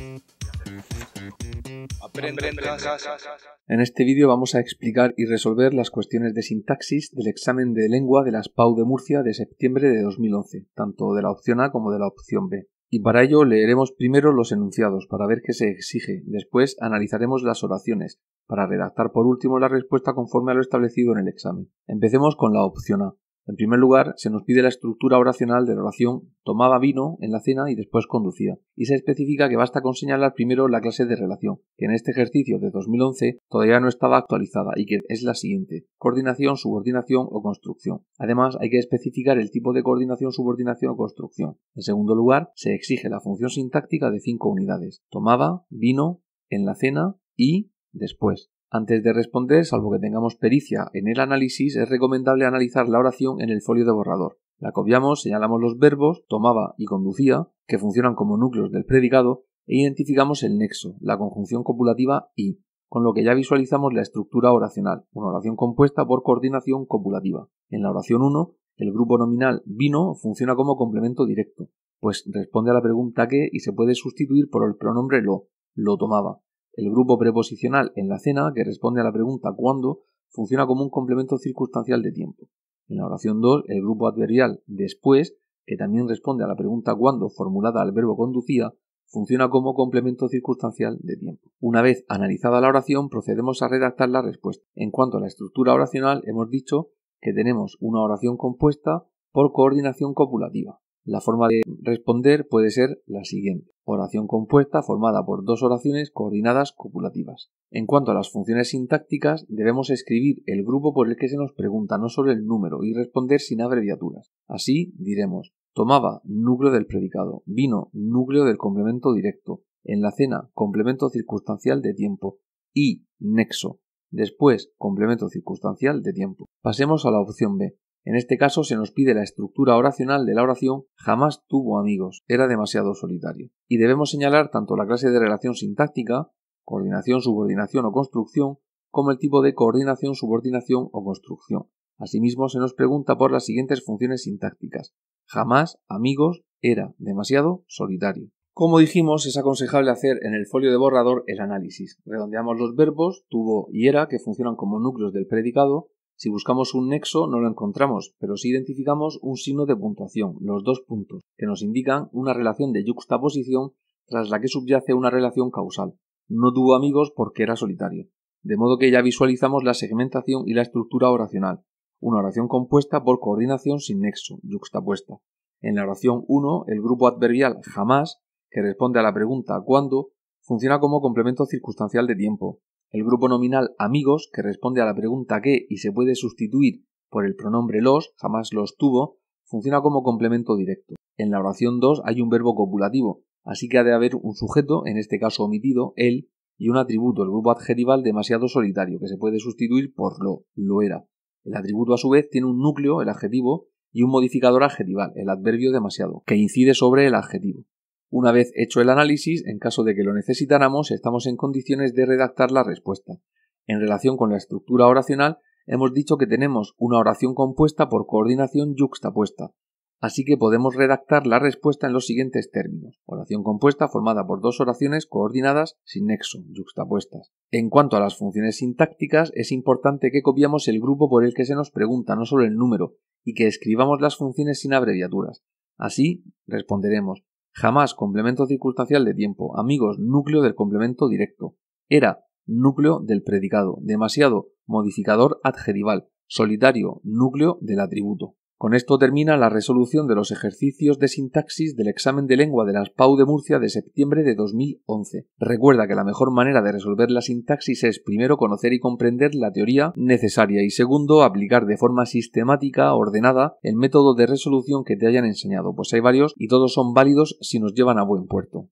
en En este vídeo vamos a explicar y resolver las cuestiones de sintaxis del examen de lengua de la SPAU de Murcia de septiembre de 2011, tanto de la opción A como de la opción B. Y para ello leeremos primero los enunciados para ver qué se exige, después analizaremos las oraciones, para redactar por último la respuesta conforme a lo establecido en el examen. Empecemos con la opción A. En primer lugar, se nos pide la estructura oracional de la oración tomaba vino en la cena y después conducía, y se especifica que basta con señalar primero la clase de relación, que en este ejercicio de 2011 todavía no estaba actualizada y que es la siguiente, coordinación, subordinación o construcción. Además, hay que especificar el tipo de coordinación, subordinación o construcción. En segundo lugar, se exige la función sintáctica de cinco unidades, tomaba, vino, en la cena y después. Antes de responder, salvo que tengamos pericia en el análisis, es recomendable analizar la oración en el folio de borrador. La copiamos, señalamos los verbos tomaba y conducía, que funcionan como núcleos del predicado, e identificamos el nexo, la conjunción copulativa y, con lo que ya visualizamos la estructura oracional, una oración compuesta por coordinación copulativa. En la oración 1, el grupo nominal vino funciona como complemento directo, pues responde a la pregunta que y se puede sustituir por el pronombre lo, lo tomaba. El grupo preposicional en la cena, que responde a la pregunta cuándo, funciona como un complemento circunstancial de tiempo. En la oración 2, el grupo adverbial después, que también responde a la pregunta cuándo formulada al verbo conducía, funciona como complemento circunstancial de tiempo. Una vez analizada la oración, procedemos a redactar la respuesta. En cuanto a la estructura oracional, hemos dicho que tenemos una oración compuesta por coordinación copulativa. La forma de responder puede ser la siguiente. Oración compuesta formada por dos oraciones coordinadas copulativas. En cuanto a las funciones sintácticas, debemos escribir el grupo por el que se nos pregunta, no solo el número, y responder sin abreviaturas. Así diremos, tomaba núcleo del predicado, vino núcleo del complemento directo, en la cena complemento circunstancial de tiempo y nexo, después complemento circunstancial de tiempo. Pasemos a la opción B. En este caso se nos pide la estructura oracional de la oración jamás tuvo amigos, era demasiado solitario. Y debemos señalar tanto la clase de relación sintáctica, coordinación, subordinación o construcción, como el tipo de coordinación, subordinación o construcción. Asimismo, se nos pregunta por las siguientes funciones sintácticas. Jamás, amigos, era demasiado solitario. Como dijimos, es aconsejable hacer en el folio de borrador el análisis. Redondeamos los verbos, tuvo y era, que funcionan como núcleos del predicado, si buscamos un nexo no lo encontramos, pero sí identificamos un signo de puntuación, los dos puntos, que nos indican una relación de yuxtaposición tras la que subyace una relación causal. No tuvo amigos porque era solitario. De modo que ya visualizamos la segmentación y la estructura oracional. Una oración compuesta por coordinación sin nexo, yuxtapuesta. En la oración 1, el grupo adverbial jamás, que responde a la pregunta cuándo, funciona como complemento circunstancial de tiempo, el grupo nominal amigos, que responde a la pregunta qué y se puede sustituir por el pronombre los, jamás los tuvo, funciona como complemento directo. En la oración 2 hay un verbo copulativo, así que ha de haber un sujeto, en este caso omitido, él, y un atributo, el grupo adjetival demasiado solitario, que se puede sustituir por lo, lo era. El atributo a su vez tiene un núcleo, el adjetivo, y un modificador adjetival, el adverbio demasiado, que incide sobre el adjetivo. Una vez hecho el análisis, en caso de que lo necesitáramos, estamos en condiciones de redactar la respuesta. En relación con la estructura oracional, hemos dicho que tenemos una oración compuesta por coordinación yuxtapuesta, así que podemos redactar la respuesta en los siguientes términos. Oración compuesta formada por dos oraciones coordinadas sin nexo, yuxtapuestas. En cuanto a las funciones sintácticas, es importante que copiamos el grupo por el que se nos pregunta, no solo el número, y que escribamos las funciones sin abreviaturas. Así responderemos Jamás complemento circunstancial de tiempo. Amigos, núcleo del complemento directo. Era, núcleo del predicado. Demasiado, modificador adjetival. Solitario, núcleo del atributo. Con esto termina la resolución de los ejercicios de sintaxis del examen de lengua de las PAU de Murcia de septiembre de 2011. Recuerda que la mejor manera de resolver la sintaxis es primero conocer y comprender la teoría necesaria y segundo aplicar de forma sistemática, ordenada, el método de resolución que te hayan enseñado, pues hay varios y todos son válidos si nos llevan a buen puerto.